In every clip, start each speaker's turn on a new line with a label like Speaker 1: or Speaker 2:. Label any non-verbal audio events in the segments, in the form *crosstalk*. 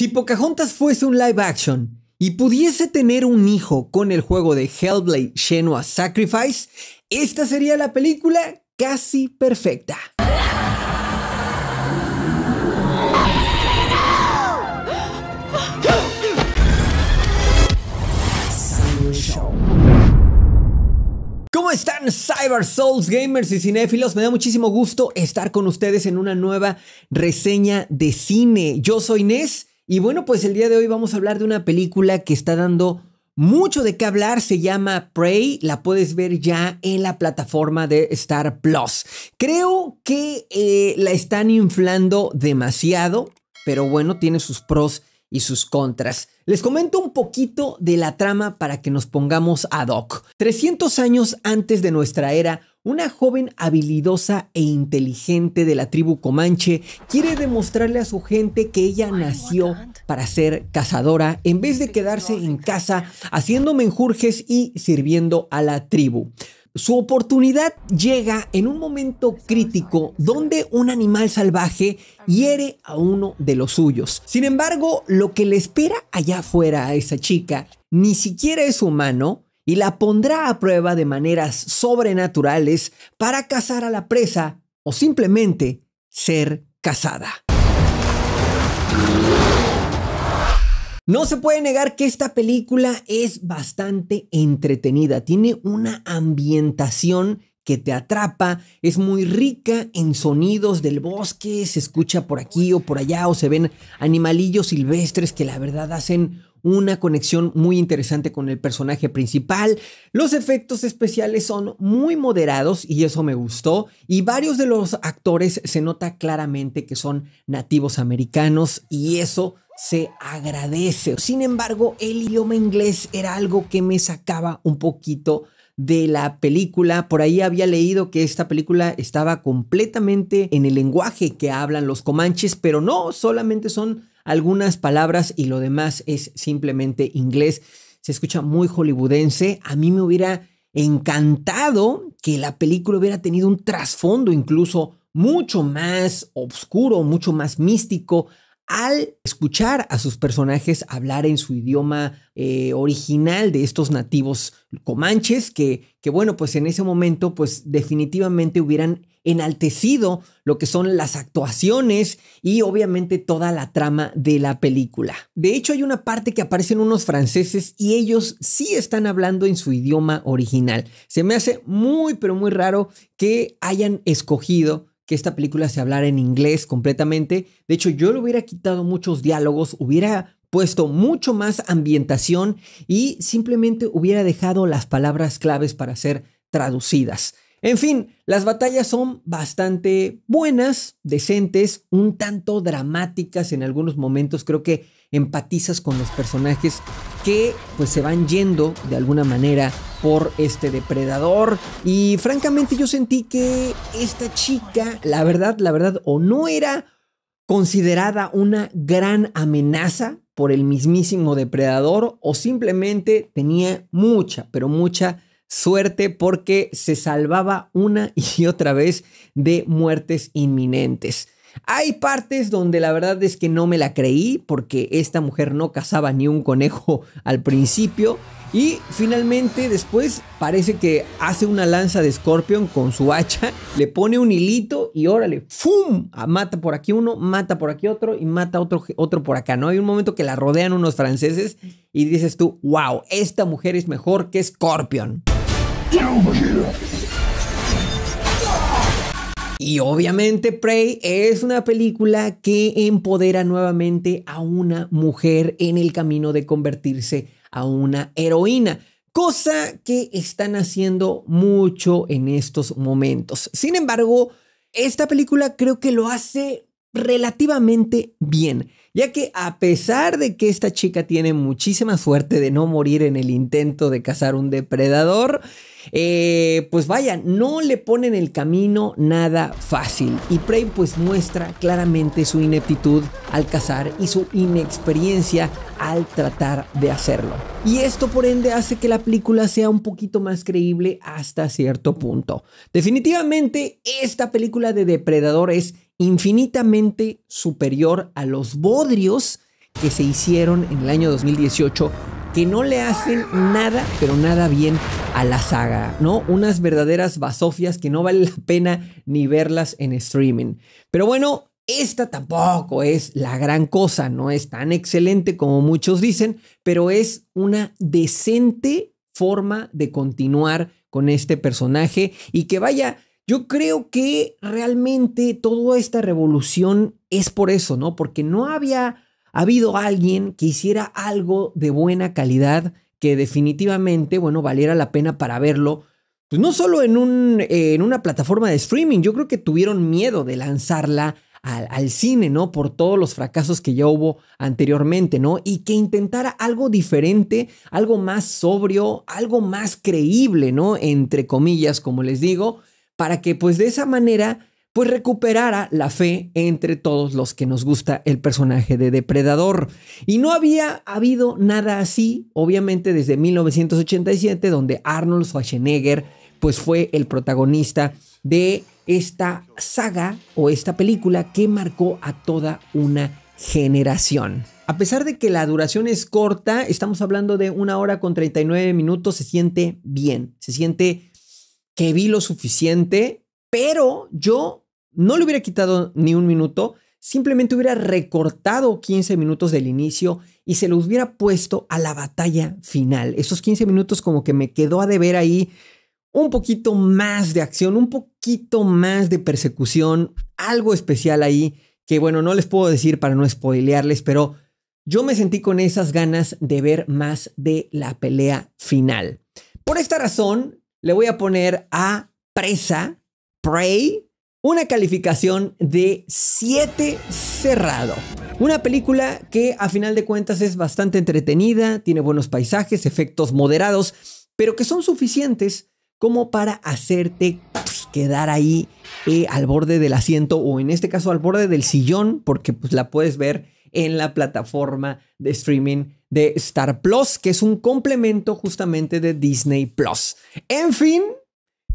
Speaker 1: Si Pocahontas fuese un live action y pudiese tener un hijo con el juego de Hellblade Shenua Sacrifice, esta sería la película casi perfecta. ¿Cómo están Cyber Souls gamers y cinéfilos? Me da muchísimo gusto estar con ustedes en una nueva reseña de cine. Yo soy Nes y bueno, pues el día de hoy vamos a hablar de una película que está dando mucho de qué hablar, se llama Prey, la puedes ver ya en la plataforma de Star Plus. Creo que eh, la están inflando demasiado, pero bueno, tiene sus pros y sus contras. Les comento un poquito de la trama para que nos pongamos ad hoc. 300 años antes de nuestra era, una joven habilidosa e inteligente de la tribu Comanche quiere demostrarle a su gente que ella nació para ser cazadora en vez de quedarse en casa haciendo menjurjes y sirviendo a la tribu. Su oportunidad llega en un momento crítico donde un animal salvaje hiere a uno de los suyos. Sin embargo, lo que le espera allá afuera a esa chica ni siquiera es humano y la pondrá a prueba de maneras sobrenaturales para cazar a la presa o simplemente ser cazada. No se puede negar que esta película es bastante entretenida, tiene una ambientación que te atrapa, es muy rica en sonidos del bosque, se escucha por aquí o por allá o se ven animalillos silvestres que la verdad hacen una conexión muy interesante con el personaje principal. Los efectos especiales son muy moderados y eso me gustó. Y varios de los actores se nota claramente que son nativos americanos y eso se agradece. Sin embargo, el idioma inglés era algo que me sacaba un poquito de la película. Por ahí había leído que esta película estaba completamente en el lenguaje que hablan los comanches, pero no, solamente son algunas palabras y lo demás es simplemente inglés. Se escucha muy hollywoodense. A mí me hubiera encantado que la película hubiera tenido un trasfondo incluso mucho más oscuro, mucho más místico, al escuchar a sus personajes hablar en su idioma eh, original de estos nativos comanches, que, que bueno, pues en ese momento pues definitivamente hubieran enaltecido lo que son las actuaciones y obviamente toda la trama de la película. De hecho, hay una parte que aparecen unos franceses y ellos sí están hablando en su idioma original. Se me hace muy, pero muy raro que hayan escogido que esta película se hablara en inglés completamente. De hecho, yo le hubiera quitado muchos diálogos, hubiera puesto mucho más ambientación y simplemente hubiera dejado las palabras claves para ser traducidas. En fin, las batallas son bastante buenas, decentes, un tanto dramáticas en algunos momentos. Creo que empatizas con los personajes que pues se van yendo de alguna manera por este depredador y francamente yo sentí que esta chica, la verdad, la verdad o no era considerada una gran amenaza por el mismísimo depredador o simplemente tenía mucha, pero mucha suerte porque se salvaba una *laughs* y otra vez de muertes inminentes. Hay partes donde la verdad es que no me la creí porque esta mujer no cazaba ni un conejo *laughs* al principio. Y finalmente después parece que hace una lanza de Scorpion con su hacha, *laughs* le pone un hilito y órale, ¡fum! Ah, mata por aquí uno, mata por aquí otro y mata otro, otro por acá, ¿no? Hay un momento que la rodean unos franceses y dices tú, wow, esta mujer es mejor que Scorpion. Y obviamente Prey es una película que empodera nuevamente a una mujer en el camino de convertirse a una heroína, cosa que están haciendo mucho en estos momentos. Sin embargo, esta película creo que lo hace relativamente bien ya que a pesar de que esta chica tiene muchísima suerte de no morir en el intento de cazar un depredador, eh, pues vaya, no le ponen el camino nada fácil y Prey pues muestra claramente su ineptitud al cazar y su inexperiencia al tratar de hacerlo. Y esto por ende hace que la película sea un poquito más creíble hasta cierto punto. Definitivamente esta película de depredadores... es infinitamente superior a los bodrios que se hicieron en el año 2018 que no le hacen nada, pero nada bien a la saga, ¿no? Unas verdaderas basofias que no vale la pena ni verlas en streaming. Pero bueno, esta tampoco es la gran cosa, no es tan excelente como muchos dicen, pero es una decente forma de continuar con este personaje y que vaya, yo creo que realmente toda esta revolución es por eso, ¿no? Porque no había habido alguien que hiciera algo de buena calidad que definitivamente, bueno, valiera la pena para verlo. Pues no solo en, eh, en una plataforma de streaming, yo creo que tuvieron miedo de lanzarla al, al, cine, ¿no? Por todos los fracasos que ya hubo anteriormente, ¿no? Y que intentara algo diferente, algo más sobrio, algo más creíble, ¿no? Entre comillas, como les digo para que pues de esa manera pues recuperara la fe entre todos los que nos gusta el personaje de Depredador. Y no había habido nada así, obviamente desde 1987, donde Arnold Schwarzenegger pues fue el protagonista de esta saga o esta película que marcó a toda una generación. A pesar de que la duración es corta, estamos hablando de una hora con 39 minutos, se siente bien, se siente que vi lo suficiente, pero yo no le hubiera quitado ni un minuto, simplemente hubiera recortado 15 minutos del inicio y se lo hubiera puesto a la batalla final. Esos 15 minutos como que me quedó a deber ahí un poquito más de acción, un poquito más de persecución, algo especial ahí que bueno, no les puedo decir para no spoilearles, pero yo me sentí con esas ganas de ver más de la pelea final. Por esta razón, le voy a poner a presa, prey, una calificación de 7 cerrado. Una película que a final de cuentas es bastante entretenida, tiene buenos paisajes, efectos moderados, pero que son suficientes como para hacerte pues, quedar ahí eh, al borde del asiento o en este caso al borde del sillón porque pues, la puedes ver en la plataforma de streaming de Star Plus, que es un complemento justamente de Disney Plus. En fin,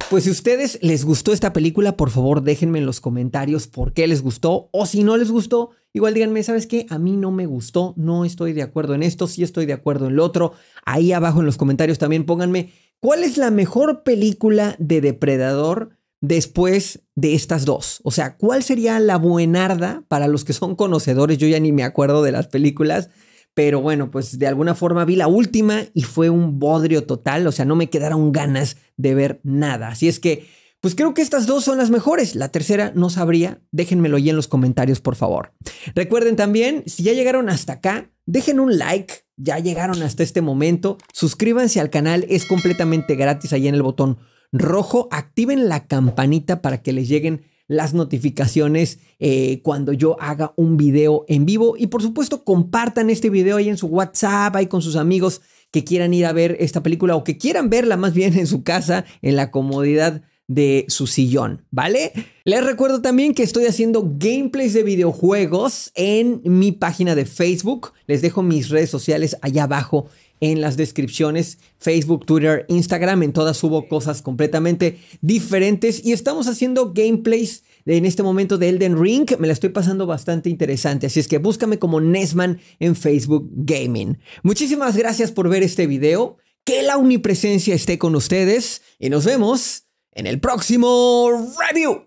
Speaker 1: pues si ustedes les gustó esta película, por favor déjenme en los comentarios por qué les gustó o si no les gustó, igual díganme, ¿sabes qué? A mí no me gustó, no estoy de acuerdo en esto, sí estoy de acuerdo en lo otro. Ahí abajo en los comentarios también pónganme cuál es la mejor película de Depredador después de estas dos. O sea, ¿cuál sería la buenarda para los que son conocedores? Yo ya ni me acuerdo de las películas pero bueno, pues de alguna forma vi la última y fue un bodrio total, o sea, no me quedaron ganas de ver nada. Así es que, pues creo que estas dos son las mejores. La tercera no sabría, déjenmelo ahí en los comentarios, por favor. Recuerden también, si ya llegaron hasta acá, dejen un like, ya llegaron hasta este momento, suscríbanse al canal, es completamente gratis ahí en el botón rojo, activen la campanita para que les lleguen las notificaciones eh, cuando yo haga un video en vivo. Y por supuesto, compartan este video ahí en su WhatsApp, ahí con sus amigos que quieran ir a ver esta película o que quieran verla más bien en su casa, en la comodidad de su sillón, ¿vale? Les recuerdo también que estoy haciendo gameplays de videojuegos en mi página de Facebook. Les dejo mis redes sociales allá abajo en las descripciones, Facebook, Twitter, Instagram, en todas hubo cosas completamente diferentes y estamos haciendo gameplays en este momento de Elden Ring, me la estoy pasando bastante interesante, así es que búscame como Nesman en Facebook Gaming. Muchísimas gracias por ver este video, que la omnipresencia esté con ustedes y nos vemos en el próximo review.